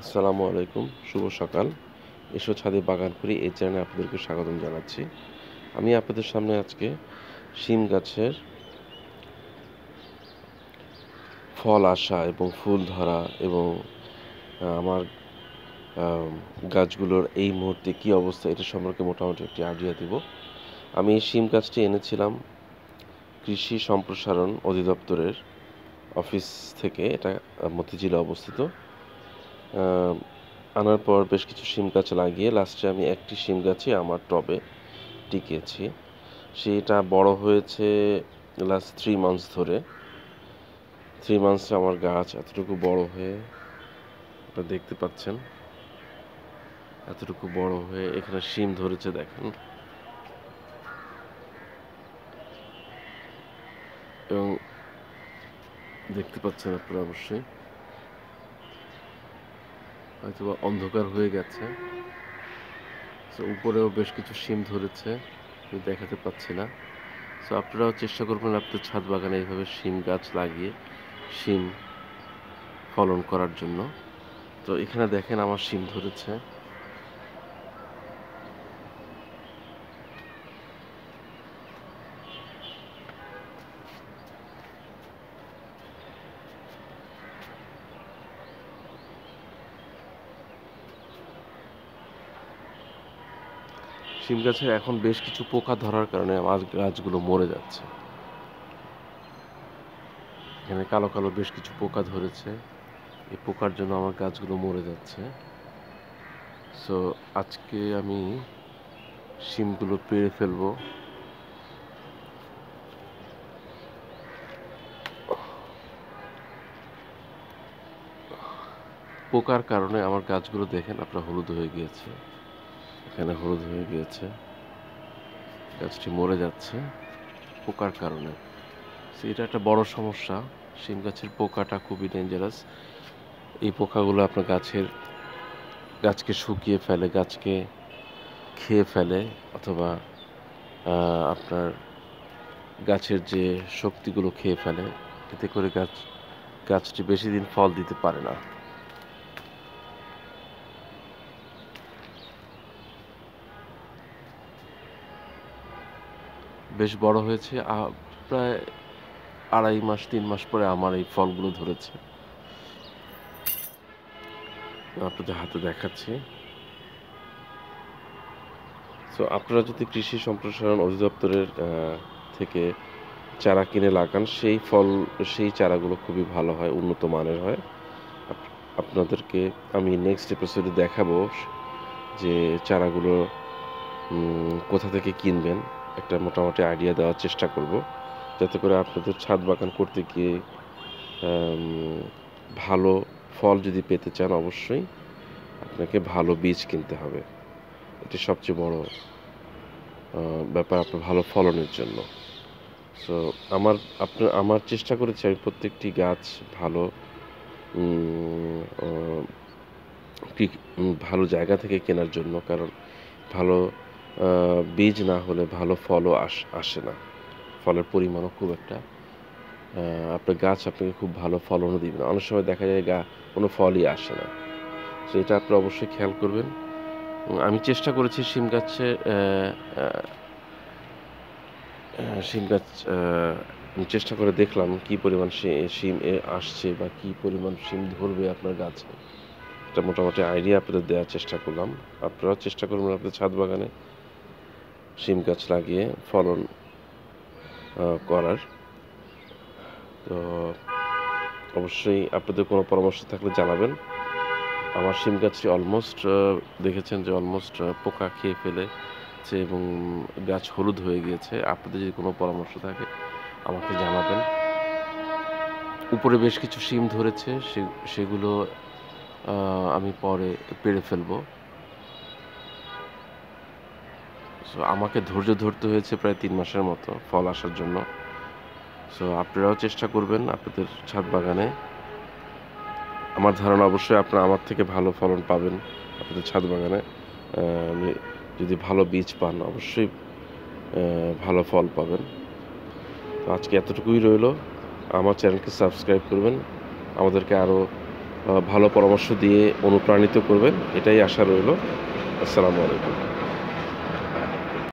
আসসালামু আলাইকুম শুভ সকাল এসো ছাদে বাগান করি এই চ্যানেলে আপনাদেরকে স্বাগতম জানাচ্ছি আমি আপনাদের সামনে আজকে শিম গাছের ফল আসা এবং ফুল ধরা এবং আমার গাছগুলোর এই মুহূর্তে কি অবস্থা এটা সম্পর্কে মোটামুটি একটি আইডিয়া দেব আমি এই শিম গাছটি এনেছিলাম কৃষি সম্প্রসারণ অধিদপ্তরের অফিস থেকে এটা মতিঝিলে অবস্থিত আনার পর বেশ কিছু শিম গাছ লাগিয়ে লাস্টে আমি একটি শিম গাছই আমার টবে টিকিয়েছি সেটা বড় হয়েছে লাস্ট থ্রি মান্থস ধরে থ্রি মান্থসে আমার গাছ এতটুকু বড় হয়ে আপনারা দেখতে পাচ্ছেন এতটুকু বড় হয়ে এখানে শিম ধরেছে দেখেন এবং দেখতে পাচ্ছেন আপনারা অবশ্যই হয়তো অন্ধকার হয়ে গেছে সো উপরেও বেশ কিছু সিম ধরেছে দেখাতে পাচ্ছি না সো আপনারাও চেষ্টা করবেন আপনার ছাদ বাগানে এইভাবে সিম গাছ লাগিয়ে সিম ফলন করার জন্য তো এখানে দেখেন আমার সিম ধরেছে শিম গাছের এখন বেশ কিছু পোকা ধরার কারণে আমার গাছগুলো মরে যাচ্ছে এখানে কালো কালো বেশ কিছু পোকা ধরেছে এই পোকার জন্য আমার গাছগুলো মরে যাচ্ছে সো আজকে আমি শিমগুলো পেরে ফেলবো পোকার কারণে আমার গাছগুলো দেখেন আপনার হলুদ হয়ে গিয়েছে এখানে হলুদ হয়ে গিয়েছে গাছটি মরে যাচ্ছে পোকার কারণে এটা একটা বড় সমস্যা সিম গাছের পোকাটা খুবই ডেঞ্জারাস এই পোকাগুলো আপনার গাছের গাছকে শুকিয়ে ফেলে গাছকে খেয়ে ফেলে অথবা আপনার গাছের যে শক্তিগুলো খেয়ে ফেলে এতে করে গাছ গাছটি বেশি দিন ফল দিতে পারে না বেশ বড় হয়েছে প্রায় আড়াই মাস তিন মাস পরে আমার এই ফলগুলো ধরেছে আপনাদের হাতে দেখাচ্ছি সো আপনারা যদি কৃষি সম্প্রসারণ অধিদপ্তরের থেকে চারা কিনে লাগান সেই ফল সেই চারাগুলো খুবই ভালো হয় উন্নত মানের হয় আপনাদেরকে আমি নেক্সট এপিসোডে দেখাবো যে চারাগুলো কোথা থেকে কিনবেন একটা মোটামুটি আইডিয়া দেওয়ার চেষ্টা করব যাতে করে আপনাদের ছাদ বাগান করতে গিয়ে ভালো ফল যদি পেতে চান অবশ্যই আপনাকে ভালো বীজ কিনতে হবে এটি সবচেয়ে বড় ব্যাপার আপনার ভালো ফলনের জন্য সো আমার আপনার আমার চেষ্টা করেছি আমি প্রত্যেকটি গাছ ভালো ভালো জায়গা থেকে কেনার জন্য কারণ ভালো বীজ না হলে ভালো ফলও আস আসে না ফলের পরিমাণও খুব একটা আপনার গাছ আপনাকে খুব ভালো ফলনও দিবে না অনেক সময় দেখা যায় গা কোনো ফলই আসে না তো এটা আপনি অবশ্যই খেয়াল করবেন আমি চেষ্টা করেছি সিম গাছে সিম গাছ আমি চেষ্টা করে দেখলাম কি পরিমাণ সিম আসছে বা কি পরিমাণ শিম ধরবে আপনার গাছে এটা মোটামুটি আইডিয়া আপনাদের দেওয়ার চেষ্টা করলাম আপনারাও চেষ্টা করবেন আপনাদের ছাদ বাগানে শিম গাছ লাগিয়ে ফলন করার তো অবশ্যই আপনাদের কোনো পরামর্শ থাকলে জানাবেন আমার শিম গাছটি অলমোস্ট দেখেছেন যে অলমোস্ট পোকা খেয়ে ফেলেছে এবং গাছ হলুদ হয়ে গিয়েছে আপনাদের যদি কোনো পরামর্শ থাকে আমাকে জানাবেন উপরে বেশ কিছু শিম ধরেছে সেগুলো আমি পরে পেড়ে ফেলবো সো আমাকে ধৈর্য ধরতে হয়েছে প্রায় তিন মাসের মতো ফল আসার জন্য সো আপনারাও চেষ্টা করবেন আপনাদের ছাদ বাগানে আমার ধারণা অবশ্যই আপনারা আমার থেকে ভালো ফলন পাবেন আপনাদের ছাদ বাগানে যদি ভালো বীজ পান অবশ্যই ভালো ফল পাবেন তো আজকে এতটুকুই রইল আমার চ্যানেলকে সাবস্ক্রাইব করবেন আমাদেরকে আরও ভালো পরামর্শ দিয়ে অনুপ্রাণিত করবেন এটাই আশা রইল আসসালামু আলাইকুম